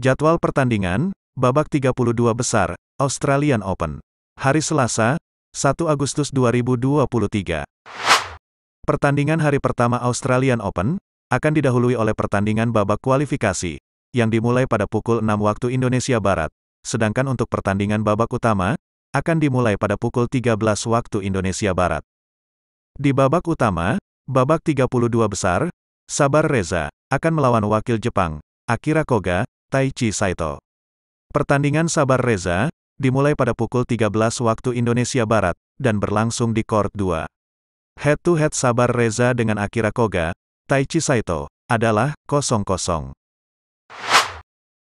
Jadwal pertandingan, babak 32 besar, Australian Open. Hari Selasa, 1 Agustus 2023. Pertandingan hari pertama Australian Open, akan didahului oleh pertandingan babak kualifikasi, yang dimulai pada pukul 6 waktu Indonesia Barat, sedangkan untuk pertandingan babak utama, akan dimulai pada pukul 13 waktu Indonesia Barat. Di babak utama, babak 32 besar, Sabar Reza akan melawan wakil Jepang, Akira Koga, Tai Chi Saito. Pertandingan Sabar Reza, dimulai pada pukul 13 waktu Indonesia Barat, dan berlangsung di Court 2. Head-to-head -head Sabar Reza dengan Akira Koga, Tai Chi Saito, adalah 0-0.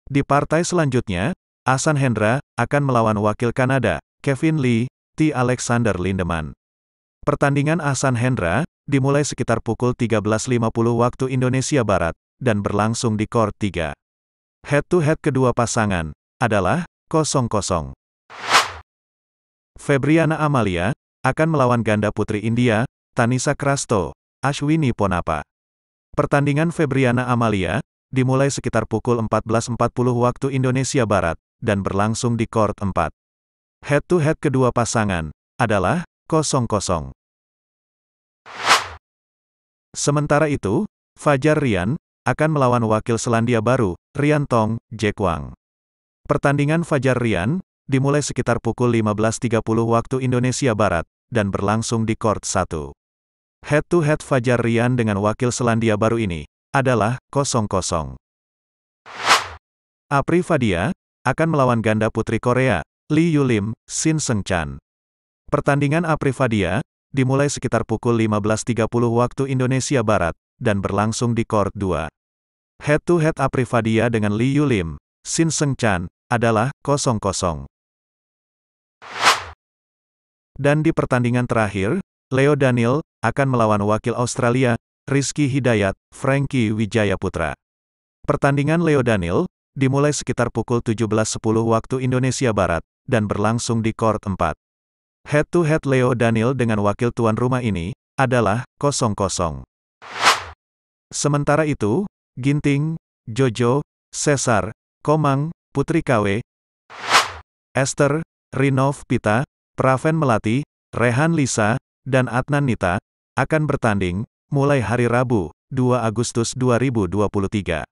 Di partai selanjutnya, Asan Hendra akan melawan wakil Kanada, Kevin Lee, T. Alexander Lindeman. Pertandingan Asan Hendra dimulai sekitar pukul 13.50 waktu Indonesia Barat dan berlangsung di Court 3. Head-to-head kedua pasangan adalah 0-0. Febriana Amalia akan melawan ganda putri India, Tanisa Krasto, Ashwini Ponapa. Pertandingan Febriana Amalia dimulai sekitar pukul 14.40 waktu Indonesia Barat dan berlangsung di court 4. Head-to-head -head kedua pasangan adalah 0-0. Sementara itu, Fajar Rian akan melawan wakil Selandia Baru, Rian Tong, Jack Wang. Pertandingan Fajar Rian, dimulai sekitar pukul 15.30 waktu Indonesia Barat, dan berlangsung di Court 1. Head-to-head Fajar Rian dengan wakil Selandia Baru ini, adalah 0-0. Apri Fadia, akan melawan ganda putri Korea, Lee Yulim, Shin Seung Chan. Pertandingan Apri Fadia, dimulai sekitar pukul 15.30 waktu Indonesia Barat, dan berlangsung di Court 2. Head-to-head Aprivadia dengan Liu Yulim Sin Seng Chan, adalah kosong kosong. Dan di pertandingan terakhir, Leo Daniel akan melawan wakil Australia, Rizky Hidayat, Frankie Wijaya Putra. Pertandingan Leo Daniel dimulai sekitar pukul 17.10 waktu Indonesia Barat dan berlangsung di Court 4. Head-to-head Leo Daniel dengan wakil tuan rumah ini adalah kosong kosong. Sementara itu, Ginting, Jojo, Cesar, Komang, Putri KW, Esther, Rinov Pita, Praven Melati, Rehan Lisa, dan Atnan Nita, akan bertanding, mulai hari Rabu, 2 Agustus 2023.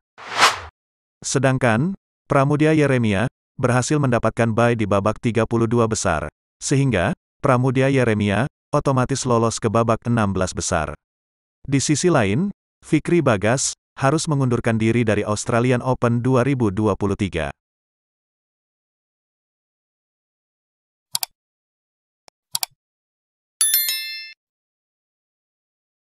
Sedangkan, Pramudia Yeremia, berhasil mendapatkan bye di babak 32 besar, sehingga, Pramudia Yeremia, otomatis lolos ke babak 16 besar. Di sisi lain, Fikri Bagas, harus mengundurkan diri dari Australian Open 2023.